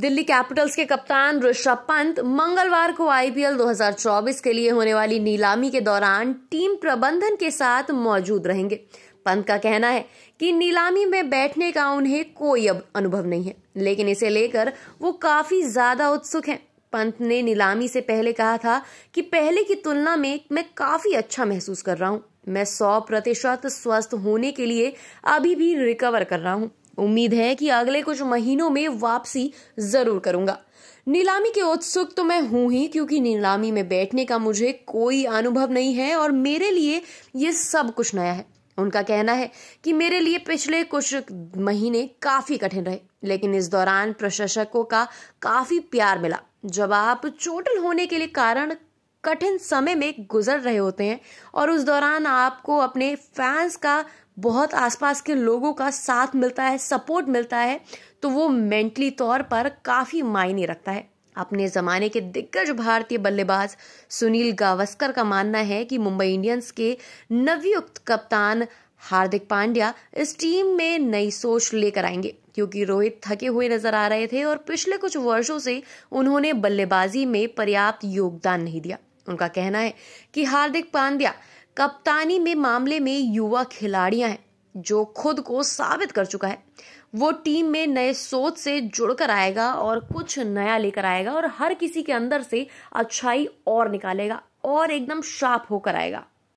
Delhi Capitals के कप्तान ऋषभ पंत मंगलवार को आईपीएल 2024 के लिए होने वाली नीलामी के दौरान टीम प्रबंधन के साथ मौजूद रहेंगे पंत का कहना है कि नीलामी में बैठने का उन्हें कोई अब अनुभव नहीं है लेकिन इसे लेकर वो काफी ज्यादा उत्सुक हैं पंत ने नीलामी से पहले कहा था कि पहले की तुलना में मैं काफी अच्छा महसूस कर रहा हूँ मैं सौ प्रतिशत स्वस्थ होने के लिए अभी भी रिकवर कर रहा हूँ उम्मीद है कि अगले कुछ महीनों में वापसी जरूर करूंगा नीलामी के उत्सुक तो मैं हूं ही क्योंकि नीलामी में बैठने का मुझे कोई अनुभव नहीं है और मेरे लिए ये सब कुछ नया है उनका कहना है कि मेरे लिए पिछले कुछ महीने काफी कठिन रहे लेकिन इस दौरान प्रशासकों का काफी प्यार मिला जब आप चोटल होने के लिए कारण कठिन समय में गुजर रहे होते हैं और उस दौरान आपको अपने फैंस का बहुत आसपास के लोगों का साथ मिलता है सपोर्ट मिलता है तो वो मेंटली तौर पर काफ़ी मायने रखता है अपने ज़माने के दिग्गज भारतीय बल्लेबाज सुनील गावस्कर का मानना है कि मुंबई इंडियंस के नवयुक्त कप्तान हार्दिक पांड्या इस टीम में नई सोच लेकर आएंगे क्योंकि रोहित थके हुए नजर आ रहे थे और पिछले कुछ वर्षों से उन्होंने बल्लेबाजी में पर्याप्त योगदान नहीं दिया उनका कहना है कि हार्दिक पांड्या कप्तानी में मामले में युवा खिलाड़ियां हैं जो खुद को साबित कर चुका है वो टीम में नए सोच से जुड़कर आएगा और कुछ नया लेकर आएगा और हर किसी के अंदर से अच्छाई और निकालेगा और एकदम शार्प होकर आएगा